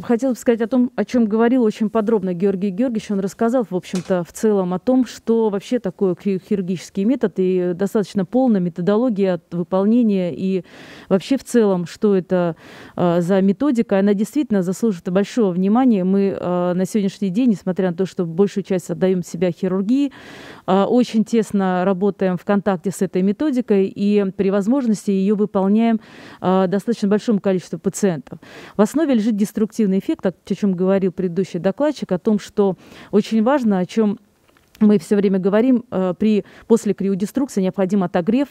хотела бы сказать о том, о чем говорил очень подробно Георгий Георгиевич. Он рассказал, в общем-то, в целом о том, что вообще такое хирургический метод и достаточно полная методология от выполнения и вообще в целом, что это э, за методика. Она действительно заслуживает большого внимания. Мы э, на сегодняшний день, несмотря на то, что большую часть отдаем себя хирургии, э, очень тесно работаем в контакте с этой методикой и при возможности ее выполняем э, достаточно большому количеству пациентов. В основе лежит деструктивная позитивный эффект, о чем говорил предыдущий докладчик, о том, что очень важно, о чем мы все время говорим, э, при, после криодеструкции необходим отогрев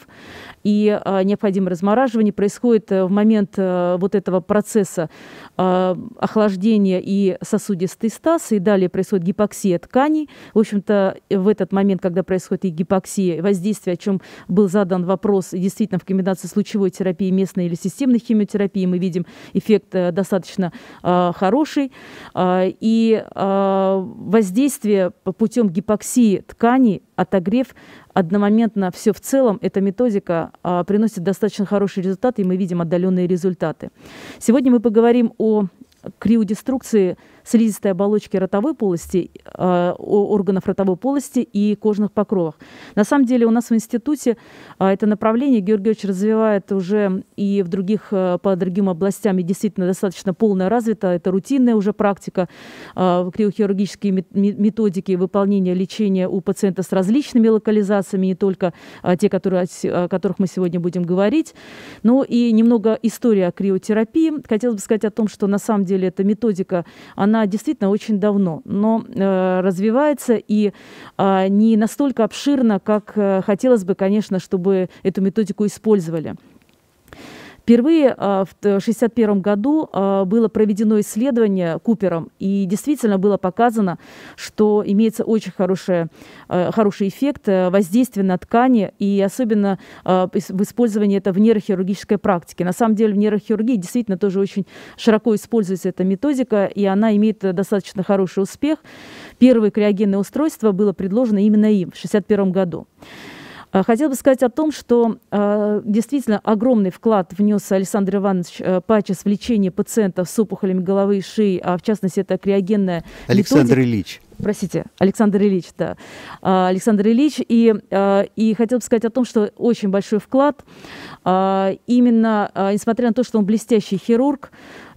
и э, необходимо размораживание. Происходит э, в момент вот этого процесса охлаждения и сосудистой стасы, и далее происходит гипоксия тканей. В общем-то, в этот момент, когда происходит и гипоксия, и воздействие, о чем был задан вопрос, действительно, в комбинации с лучевой терапией местной или системной химиотерапией, мы видим эффект достаточно хороший. И воздействие путем гипоксии все ткани отогрев одномоментно все в целом, эта методика а, приносит достаточно хороший результат и мы видим отдаленные результаты. Сегодня мы поговорим о криодеструкции слизистой оболочки ротовой полости, э, органов ротовой полости и кожных покровах. На самом деле у нас в институте э, это направление Георгиевич развивает уже и в других, э, по другим областям, и действительно достаточно полно развито. Это рутинная уже практика, криохирургические методики выполнения лечения у пациента с различными локализациями, не только те, которые, о которых мы сегодня будем говорить. Ну и немного история о криотерапии. Хотелось бы сказать о том, что на самом деле эта методика, она она действительно очень давно, но э, развивается и а, не настолько обширно, как э, хотелось бы, конечно, чтобы эту методику использовали. Впервые а, в 1961 году а, было проведено исследование Купером, и действительно было показано, что имеется очень хорошее, а, хороший эффект э, воздействия на ткани, и особенно в использовании это в нейрохирургической практике. На самом деле в нейрохирургии действительно тоже очень широко используется эта методика, и она имеет э, достаточно хороший успех. Первое криогенное устройство было предложено именно им в 1961 году. Э, хотел бы сказать о том, что э, действительно огромный вклад внес Александр Иванович э, Пачес в лечение пациентов с опухолями головы и шеи, а в частности это криогенная Александр методика. Ильич. Простите, Александр Ильич, да. Э, Александр Ильич. И, э, и хотел бы сказать о том, что очень большой вклад. Э, именно, э, несмотря на то, что он блестящий хирург,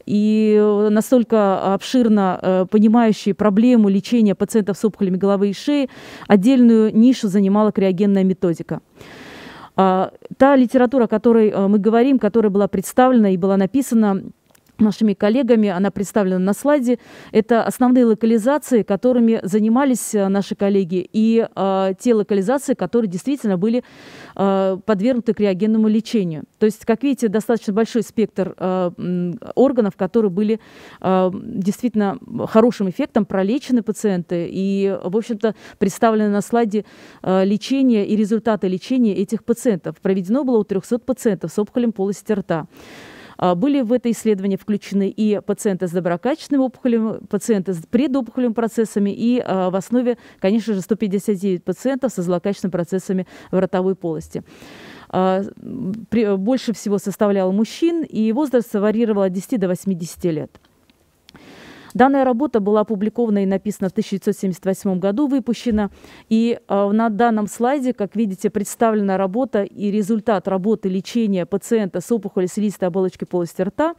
и э, настолько обширно э, понимающие проблему лечения пациентов с опухолями головы и шеи, отдельную нишу занимала криогенная методика. А, та литература, о которой э, мы говорим, которая была представлена и была написана нашими коллегами, она представлена на слайде. Это основные локализации, которыми занимались э, наши коллеги, и э, те локализации, которые действительно были э, подвергнуты криогенному лечению. То есть, как видите, достаточно большой спектр э, органов, которые были э, действительно хорошим эффектом, пролечены пациенты, и, в общем-то, представлены на слайде э, лечение и результаты лечения этих пациентов. Проведено было у 300 пациентов с опухолем полости рта. А, были в это исследование включены и пациенты с доброкачественным опухолем, пациенты с предопухолевыми процессами и а, в основе, конечно же, 159 пациентов со злокачественными процессами в ротовой полости а, больше всего составлял мужчин, и возраст варьировал от 10 до 80 лет. Данная работа была опубликована и написана в 1978 году, выпущена. И э, на данном слайде, как видите, представлена работа и результат работы лечения пациента с опухолью слизистой оболочки полости рта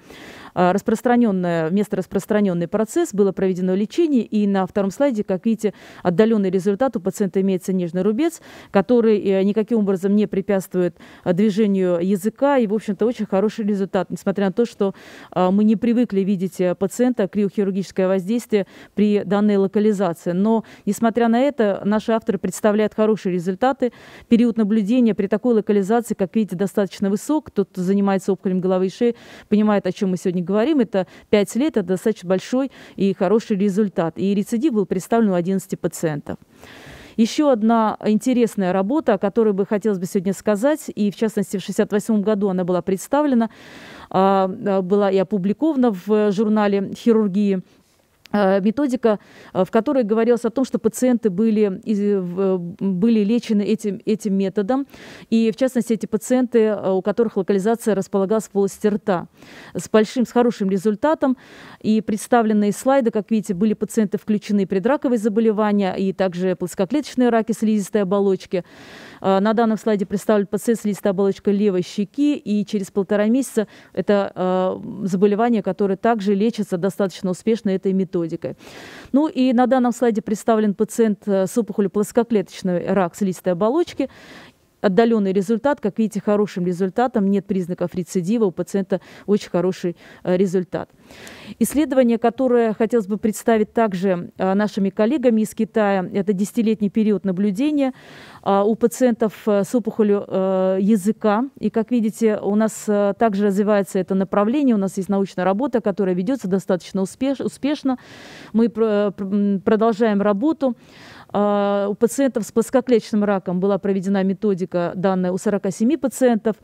а, распространенное, место распространенный процесс было проведено лечение, и на втором слайде, как видите, отдаленный результат у пациента имеется нежный рубец, который э, никаким образом не препятствует э, движению языка, и, в общем-то, очень хороший результат, несмотря на то, что а, мы не привыкли видеть э, пациента криохирургическое воздействие при данной локализации. Но, несмотря на это, наши авторы представляют хорошие результаты. Период наблюдения при такой локализации, как видите, достаточно высок. Тот, кто занимается опухолем головы и шеи, понимает, о чем мы сегодня говорим, это 5 лет, это достаточно большой и хороший результат. И рецидив был представлен у 11 пациентов. Еще одна интересная работа, о которой бы хотелось бы сегодня сказать, и в частности в 1968 году она была представлена, а, а, была и опубликована в журнале «Хирургии», Э, методика, э, в которой говорилось о том, что пациенты были, э, были лечены этим, этим методом. И, в частности, эти пациенты, у которых локализация располагалась в полости рта. С большим, с хорошим результатом. И представленные слайды, как видите, были пациенты включены предраковые заболевания, и также плоскоклеточные раки слизистой оболочки. На данном слайде представлен пациент слизистой оболочкой левой щеки, и через полтора месяца это заболевание, которое также лечится достаточно успешно этой методикой методикой. Ну и на данном слайде представлен пациент э, с опухолью плоскоклеточной рак слизистой оболочки отдаленный результат. Как видите, хорошим результатом нет признаков рецидива. У пациента очень хороший э, результат. Исследование, которое хотелось бы представить также э, нашими коллегами из Китая, это десятилетний период наблюдения э, у пациентов с опухолью языка. И, как видите, у нас также развивается это направление. У нас есть научная работа, которая ведется достаточно успеш успешно. Мы продолжаем работу. А, у пациентов с плоскоклеточным раком была проведена методика, данная у 47 пациентов.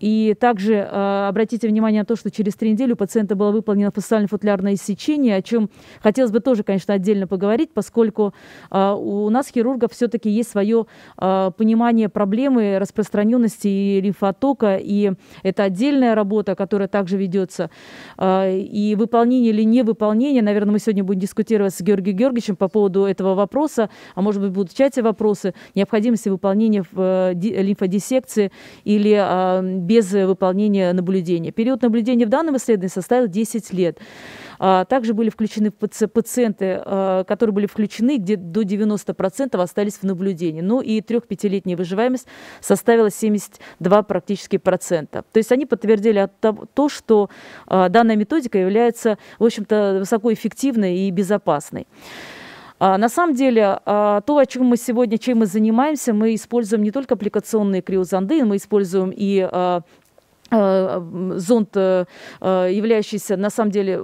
И также э, обратите внимание на то, что через три недели у пациента было выполнено фасциально-футлярное иссечение, о чем хотелось бы тоже, конечно, отдельно поговорить, поскольку э, у нас, хирургов, все-таки есть свое э, понимание проблемы распространенности и лимфотока, и это отдельная работа, которая также ведется. Э, и выполнение или невыполнение, наверное, мы сегодня будем дискутировать с Георгием Георгиевичем по поводу этого вопроса, а может быть будут в чате вопросы, необходимости выполнения э, лимфодиссекции или э, без выполнения наблюдения. Период наблюдения в данном исследовании составил 10 лет. А, также были включены пациенты, а, которые были включены, где до 90% остались в наблюдении. Ну и 3 летняя выживаемость составила 72 практически процента. То есть они подтвердили то, что а, данная методика является, в общем-то, высокоэффективной и безопасной. А, на самом деле, а, то, о чем мы сегодня, чем мы занимаемся, мы используем не только аппликационные криозонды, мы используем и а, Э, зонд, э, э, являющийся, на самом деле,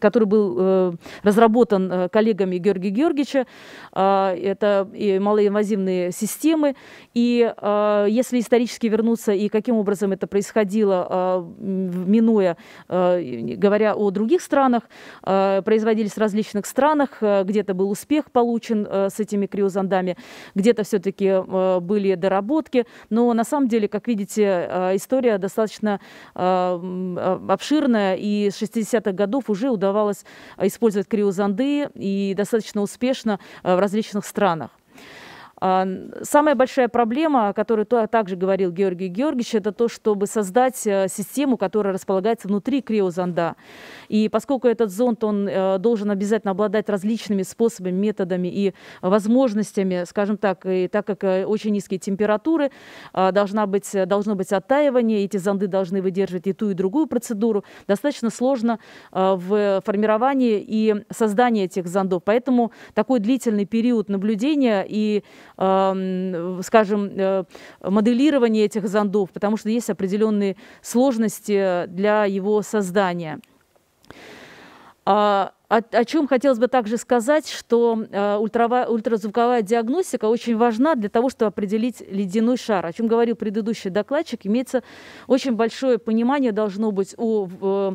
который был разработан коллегами Георгия Георгиевича. Это и малоинвазивные системы. И если исторически вернуться и каким образом это происходило, минуя, говоря о других странах, производились в различных странах, где-то был успех получен с этими криозондами, где-то все-таки были доработки. Но на самом деле, как видите, история достаточно а, а, обширная, и с 60-х годов уже удавалось а, использовать криозанды и достаточно успешно в различных странах. А, самая большая проблема, о которой также говорил Георгий Георгиевич, это то, чтобы создать э, систему, которая располагается внутри криозонда. И поскольку этот зонд, он э, должен обязательно обладать различными способами, методами и возможностями, скажем так, и так как э, очень низкие температуры, а, должна быть, должно быть оттаивание, эти зонды должны выдерживать и ту, и другую процедуру. Достаточно сложно а, в формировании и создании этих зондов. Поэтому такой длительный период наблюдения и скажем, э, моделирование этих зондов, потому что есть определенные сложности э, для его создания. А, о, о чем хотелось бы также сказать, что э, ультрава, ультразвуковая диагностика очень важна для того, чтобы определить ледяной шар. О чем говорил предыдущий докладчик, имеется очень большое понимание должно быть у э,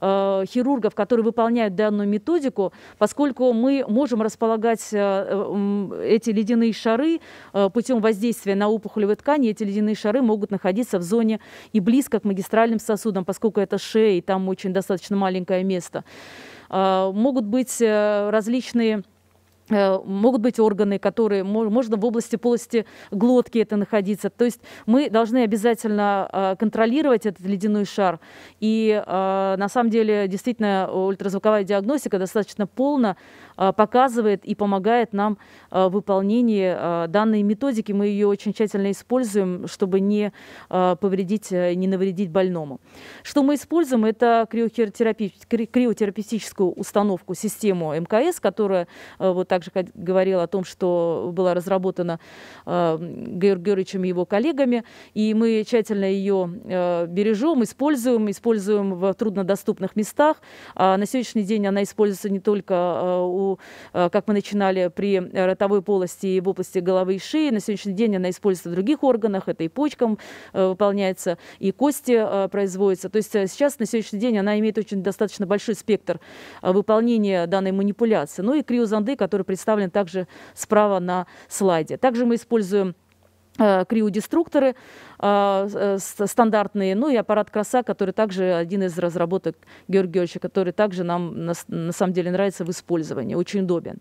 э, хирургов, которые выполняют данную методику, поскольку мы можем располагать э, э, эти ледяные шары э, путем воздействия на опухолевые ткани. Эти ледяные шары могут находиться в зоне и близко к магистральным сосудам, поскольку это шея, и там очень достаточно маленькое место. А, могут быть э, различные Э, могут быть органы, которые можно в области полости глотки это находиться. То есть мы должны обязательно э, контролировать этот ледяной шар. И э, на самом деле действительно ультразвуковая диагностика достаточно полно показывает и помогает нам в выполнении данной методики. Мы ее очень тщательно используем, чтобы не повредить, не навредить больному. Что мы используем? Это криотерапевтическую установку, систему МКС, которая вот также говорил о том, что была разработана э, Георгиевичем и его коллегами, и мы тщательно ее э, бережем, используем, используем в труднодоступных местах. А на сегодняшний день она используется не только, э, у, э, как мы начинали, при ротовой полости и в области головы и шеи, на сегодняшний день она используется в других органах, это и почкам э, выполняется, и кости э, производятся. То есть э, сейчас, на сегодняшний день, она имеет очень достаточно большой спектр э, выполнения данной манипуляции. Ну и криозанды, которые который представлен также справа на слайде. Также мы используем э, криодеструкторы э, э, стандартные, ну и аппарат краса, который также один из разработок Георгия Георгиевича, который также нам на, на самом деле нравится в использовании, очень удобен.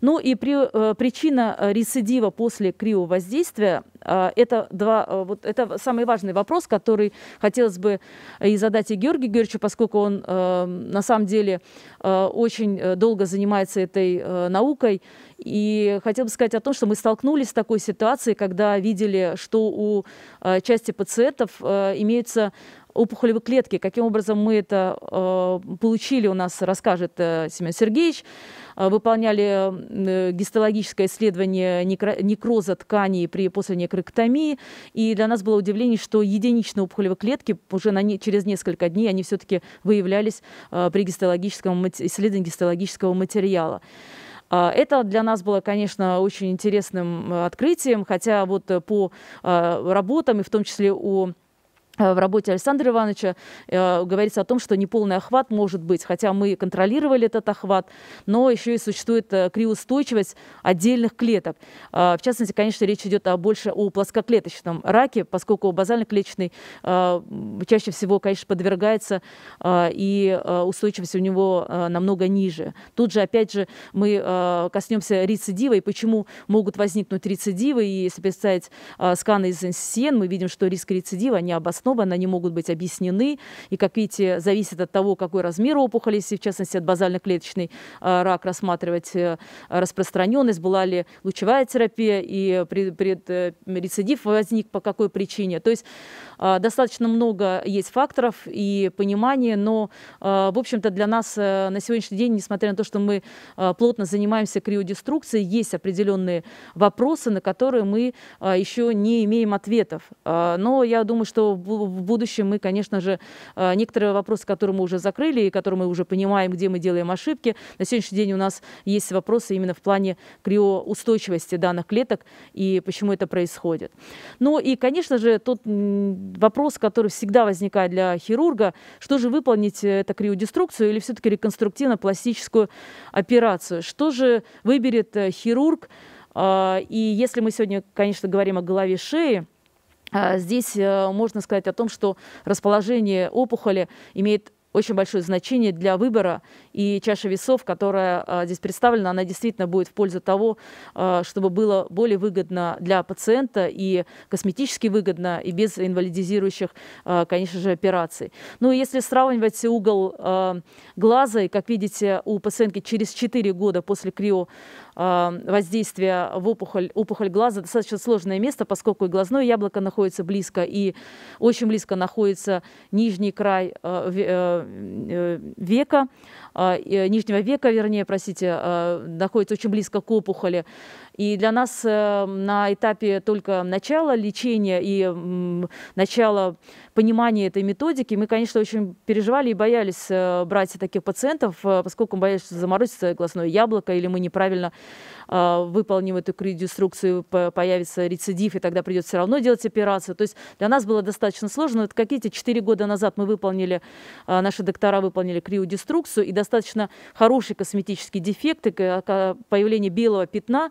Ну и при, э, причина э, рецидива после криовоздействия э, – это, два, вот это самый важный вопрос, который хотелось бы и задать и Георгию Георгиевичу, поскольку он на самом деле очень долго занимается этой наукой. И хотел бы сказать о том, что мы столкнулись с такой ситуацией, когда видели, что у части пациентов имеются опухолевой клетки. Каким образом мы это э, получили, у нас расскажет э, Семен Сергеевич. Э, выполняли э, гистологическое исследование некроза тканей при, после некроктомии. И для нас было удивление, что единичные опухолевые клетки уже на не, через несколько дней они все-таки выявлялись э, при гистологическом исследовании гистологического материала. Это для нас было, конечно, очень интересным открытием, хотя вот по работам, и в том числе у Э, в работе Александра Ивановича э, говорится о том, что неполный охват может быть, хотя мы контролировали этот охват, но еще и существует э, криоустойчивость отдельных клеток. Э, в частности, конечно, речь идет о, больше о плоскоклеточном раке, поскольку базально-клеточный э, чаще всего, конечно, подвергается, э, и э, устойчивость у него э, намного ниже. Тут же, опять же, мы э, коснемся рецидива и почему могут возникнуть рецидивы. И если представить э, сканы из НСН, мы видим, что риск рецидива не обоснован основы, она не могут быть объяснены. И, как видите, зависит от того, какой размер опухоли, если в частности от базально-клеточный а, рак рассматривать э, распространенность, была ли лучевая терапия и пред, пред, э, рецидив возник по какой причине. То есть а, достаточно много есть факторов и понимания, но, а, в общем-то, для нас э, на сегодняшний день, несмотря на то, что мы плотно занимаемся криодеструкцией, есть определенные вопросы, на которые мы еще не имеем ответов. Но я думаю, что в в будущем мы, конечно же, э, некоторые вопросы, которые мы уже закрыли и которые мы уже понимаем, где мы делаем ошибки, на сегодняшний день у нас есть вопросы именно в плане криоустойчивости данных клеток и почему это происходит. Ну и, конечно же, тот вопрос, который всегда возникает для хирурга, что же выполнить э, это криодеструкцию или все-таки реконструктивно-пластическую операцию? Что же выберет э, хирург? А, и если мы сегодня, конечно, говорим о голове шеи, а, здесь э, можно сказать о том, что расположение опухоли имеет очень большое значение для выбора. И чаша весов, которая а, здесь представлена, она действительно будет в пользу того, а, чтобы было более выгодно для пациента и косметически выгодно, и без инвалидизирующих, конечно же, операций. Ну и если сравнивать угол глаза, и, как видите, у пациентки через 4 года после крио воздействия в опухоль, опухоль глаза достаточно сложное место, поскольку и глазное яблоко находится близко, и очень близко находится нижний край э, э, э, века, а, нижнего века, вернее, простите, а, находится очень близко к опухоли. И для нас э, на этапе только начала лечения и начала понимания этой методики мы, конечно, очень переживали и боялись э, брать таких пациентов, э, поскольку боялись, что заморозится глазное яблоко или мы неправильно выполним эту инструкцию, появится рецидив, и тогда придется все равно делать операцию. То есть для нас было достаточно сложно. Вот какие-то 4 года назад мы выполнили, наши доктора выполнили криодеструкцию, и достаточно хорошие косметические дефекты, а, появление белого пятна,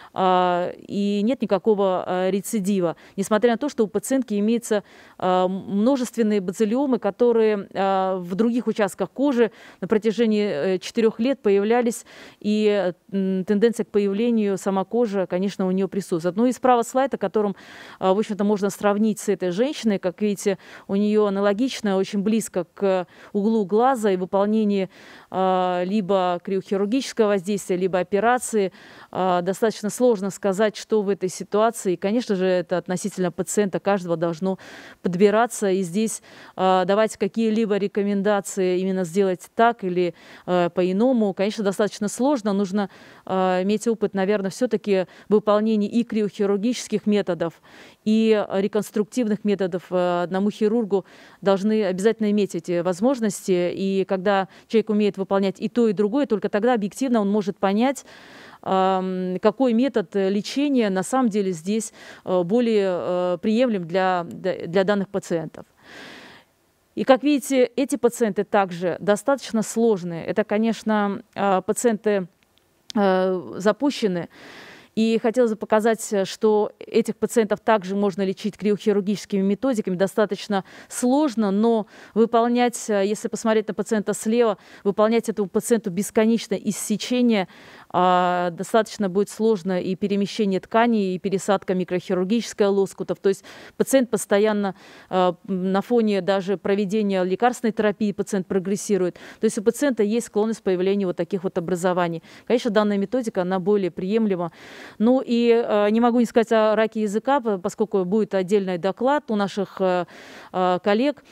А, и нет никакого а, рецидива, несмотря на то, что у пациентки имеются а, множественные бациллиомы, которые в других участках кожи на протяжении 4 э, лет появлялись, и тенденция к появлению сама кожа, конечно, у нее присутствует. Ну и справа слайд, о котором, в общем-то, можно сравнить с этой женщиной, как видите, у нее аналогично, очень близко к углу глаза и выполнение либо криохирургического воздействия, либо операции достаточно сложно сложно сказать, что в этой ситуации. и, Конечно же, это относительно пациента каждого должно подбираться. И здесь э, давать какие-либо рекомендации именно сделать так или э, по-иному, конечно, достаточно сложно. Нужно э, иметь опыт, наверное, все-таки выполнения и криохирургических методов, и реконструктивных методов. Одному хирургу должны обязательно иметь эти возможности. И когда человек умеет выполнять и то, и другое, только тогда объективно он может понять, какой метод э, лечения на самом деле здесь э, более э, приемлем для, для данных пациентов. И, как видите, эти пациенты также достаточно сложные. Это, конечно, пациенты запущены и хотелось бы показать, э, что этих пациентов также можно лечить криохирургическими методиками. Достаточно сложно, но выполнять, э, если посмотреть на пациента слева, выполнять этому пациенту бесконечно иссечение а, достаточно будет сложно и перемещение тканей, и пересадка микрохирургическая лоскутов. То есть пациент постоянно а, на фоне даже проведения лекарственной терапии пациент прогрессирует. То есть у пациента есть склонность к появлению вот таких вот образований. Конечно, данная методика, она более приемлема ну и э, не могу не сказать о раке языка, поскольку будет отдельный доклад у наших э, э, коллег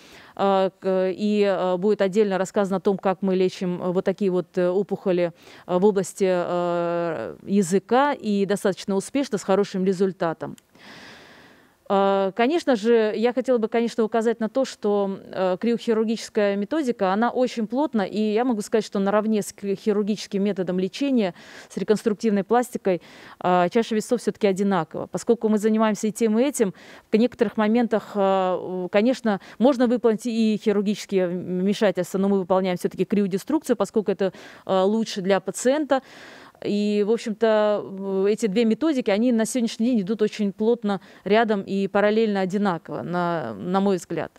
и будет отдельно рассказано о том, как мы лечим вот такие вот опухоли в области языка и достаточно успешно с хорошим результатом. А, конечно же, я хотела бы, конечно, указать на то, что э, криохирургическая методика, она очень плотна, и я могу сказать, что наравне с хирургическим методом лечения, с реконструктивной пластикой, а, чаша весов все-таки одинакова. Поскольку мы занимаемся и тем, и этим, в некоторых моментах, а, конечно, можно выполнить и хирургические вмешательства, но мы выполняем все-таки криодеструкцию, поскольку это лучше для пациента. И, в общем-то, эти две методики, они на сегодняшний день идут очень плотно рядом и параллельно одинаково, на, на мой взгляд.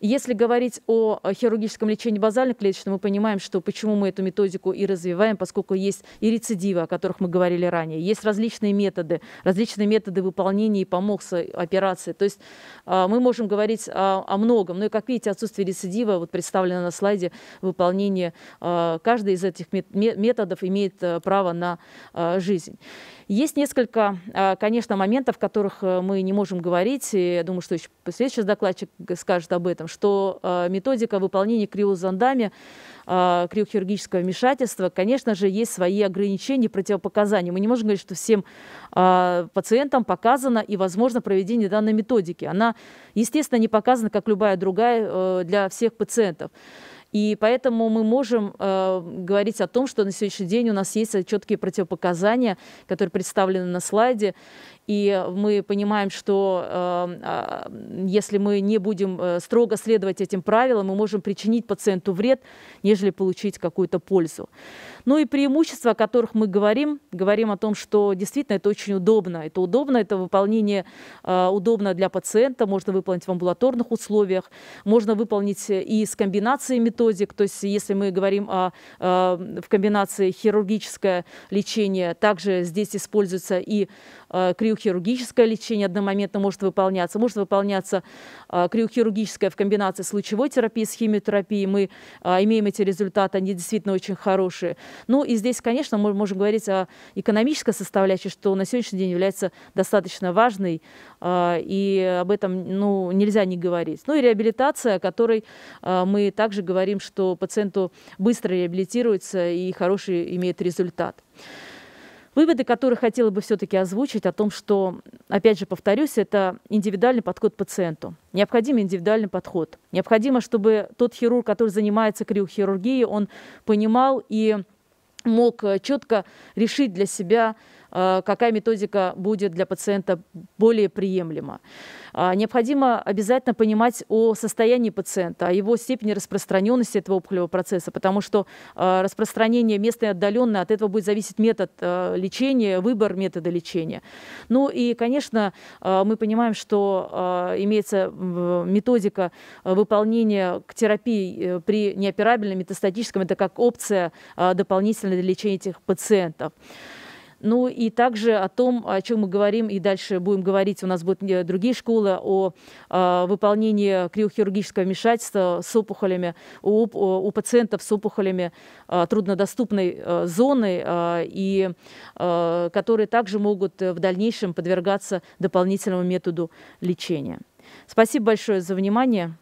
Если говорить о э, хирургическом лечении базальных клеточных, мы понимаем, что почему мы эту методику и развиваем, поскольку есть и рецидивы, о которых мы говорили ранее, есть различные методы, различные методы выполнения и помог с операции. То есть э, мы можем говорить о, о многом. Но, и, как видите, отсутствие рецидива, вот представлено на слайде, выполнение э, каждой из этих методов имеет право на жизнь. Есть несколько, конечно, моментов, о которых мы не можем говорить, и я думаю, что еще следующий докладчик скажет об этом, этом, что э, методика выполнения криозондами э, криохирургического вмешательства, конечно же, есть свои ограничения и противопоказания. Мы не можем говорить, что всем э, пациентам показано и возможно проведение данной методики. Она, естественно, не показана, как любая другая э, для всех пациентов. И поэтому мы можем э, говорить о том, что на сегодняшний день у нас есть четкие противопоказания, которые представлены на слайде. И мы понимаем, что э, а, если мы не будем э, строго следовать этим правилам, мы можем причинить пациенту вред, нежели получить какую-то пользу. Ну и преимущества, о которых мы говорим, говорим о том, что действительно это очень удобно. Это удобно, это выполнение э, удобно для пациента, можно выполнить в амбулаторных условиях, можно выполнить э, и с комбинацией методик, то есть если мы говорим о, э, в комбинации хирургическое лечение, также здесь используется и Э, криохирургическое лечение одномоментно может выполняться, может выполняться э, криохирургическое в комбинации с лучевой терапией, с химиотерапией. Мы э, имеем эти результаты, они действительно очень хорошие. Ну и здесь, конечно, мы можем говорить о экономической составляющей, что на сегодняшний день является достаточно важной, и об этом ну, нельзя не говорить. Ну и реабилитация, о которой мы также говорим, что пациенту быстро реабилитируется и хороший имеет результат. Выводы, которые хотела бы все-таки озвучить о том, что, опять же повторюсь, это индивидуальный подход к пациенту. Необходим индивидуальный подход. Необходимо, чтобы тот хирург, который занимается криохирургией, он понимал и мог э, четко решить для себя Э, какая методика будет для пациента более приемлема. А, необходимо обязательно понимать о состоянии пациента, о его степени распространенности этого опухолевого процесса, потому что э, распространение местное и отдаленное, от этого будет зависеть метод э, лечения, выбор метода лечения. Ну и, конечно, мы понимаем, что имеется методика выполнения к терапии при неоперабельном метастатическом, это как опция дополнительная для лечения этих пациентов. Ну и также о том, о чем мы говорим и дальше будем говорить, у нас будут э, другие школы, о, о э, выполнении криохирургического вмешательства с опухолями, у, у пациентов с опухолями э, труднодоступной зоны, и которые также могут в дальнейшем подвергаться дополнительному методу лечения. Спасибо большое за внимание.